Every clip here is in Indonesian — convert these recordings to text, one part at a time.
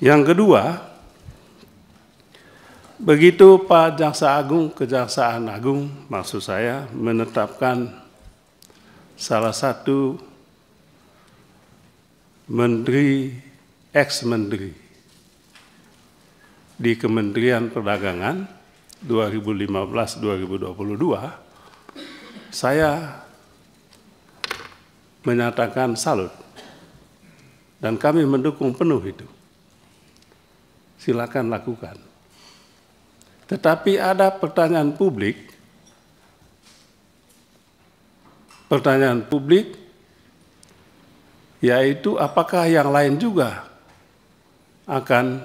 Yang kedua, begitu Pak Jaksa Agung, Kejaksaan Agung maksud saya menetapkan salah satu menteri ex-menteri di Kementerian Perdagangan 2015-2022, saya menyatakan salut dan kami mendukung penuh itu silakan lakukan. Tetapi ada pertanyaan publik, pertanyaan publik yaitu apakah yang lain juga akan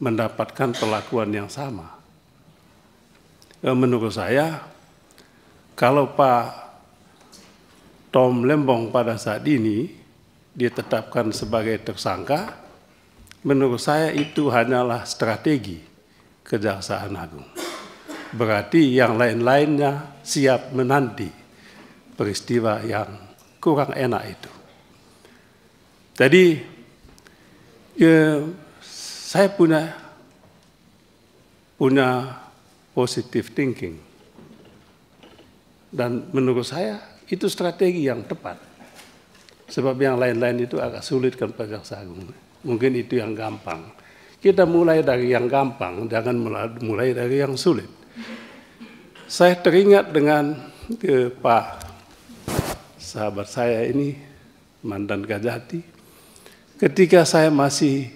mendapatkan perlakuan yang sama. Eh, menurut saya, kalau Pak Tom Lembong pada saat ini ditetapkan sebagai tersangka, Menurut saya itu hanyalah strategi Kejaksaan Agung. Berarti yang lain-lainnya siap menanti peristiwa yang kurang enak itu. Jadi ya, saya punya punya positive thinking dan menurut saya itu strategi yang tepat. Sebab yang lain-lain itu agak sulit kan Kejaksaan Agung. Mungkin itu yang gampang. Kita mulai dari yang gampang, jangan mulai dari yang sulit. Saya teringat dengan ke eh, Pak sahabat saya ini, mantan Kajati, ketika saya masih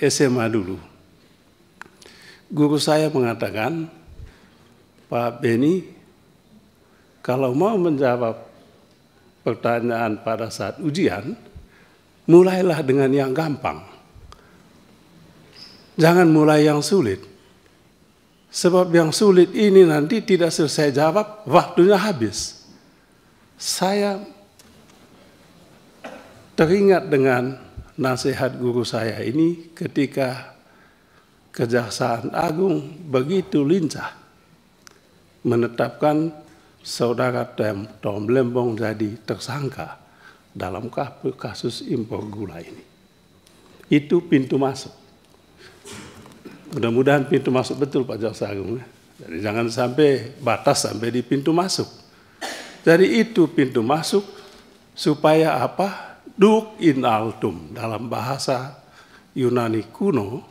SMA dulu. Guru saya mengatakan, Pak Beni, kalau mau menjawab pertanyaan pada saat ujian, mulailah dengan yang gampang. Jangan mulai yang sulit. Sebab yang sulit ini nanti tidak selesai jawab, waktunya habis. Saya teringat dengan nasihat guru saya ini ketika Kejaksaan Agung begitu lincah menetapkan saudara Tom Lembong jadi tersangka dalam kasus impor gula ini. Itu pintu masuk. Mudah-mudahan pintu masuk betul Pak Jaksa Agung. Ya. Jadi jangan sampai batas sampai di pintu masuk. Jadi itu pintu masuk supaya apa? Duk in altum dalam bahasa Yunani kuno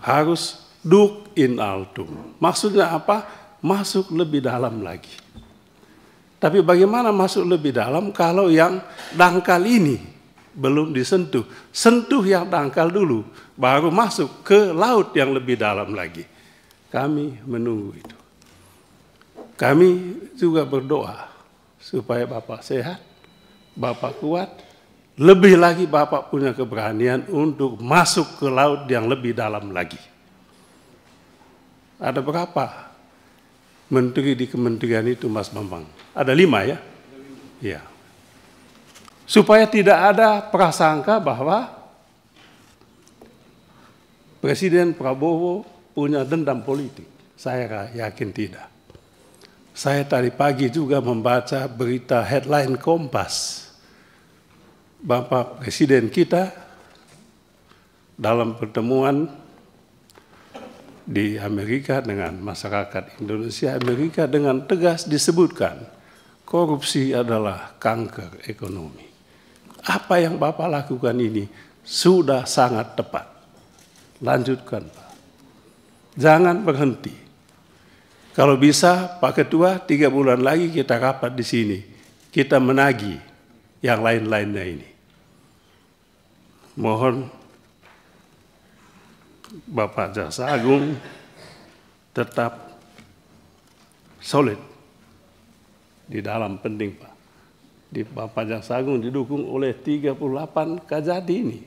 harus duk in altum. Maksudnya apa? Masuk lebih dalam lagi tapi bagaimana masuk lebih dalam kalau yang dangkal ini belum disentuh? Sentuh yang dangkal dulu, baru masuk ke laut yang lebih dalam lagi. Kami menunggu itu. Kami juga berdoa supaya Bapak sehat, Bapak kuat, lebih lagi Bapak punya keberanian untuk masuk ke laut yang lebih dalam lagi. Ada berapa menteri di kementerian itu Mas Bambang. Ada lima ya? Iya. Supaya tidak ada prasangka bahwa Presiden Prabowo punya dendam politik. Saya yakin tidak. Saya tadi pagi juga membaca berita headline Kompas. Bapak Presiden kita dalam pertemuan di Amerika dengan masyarakat Indonesia Amerika dengan tegas disebutkan korupsi adalah kanker ekonomi. Apa yang Bapak lakukan ini sudah sangat tepat. Lanjutkan Pak. Jangan berhenti. Kalau bisa Pak Ketua tiga bulan lagi kita rapat di sini. Kita menagi yang lain-lainnya ini. Mohon Bapak Jaksa Agung tetap solid di dalam penting Pak. Di Bapak Jaksa Agung didukung oleh 38 kajati ini.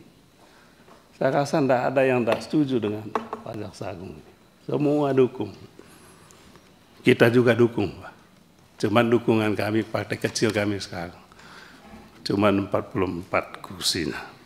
Saya rasa tidak ada yang tidak setuju dengan Pak Jaksa Agung. Semua dukung. Kita juga dukung Pak. Cuman dukungan kami partai kecil kami sekarang. Cuman 44 kursinya.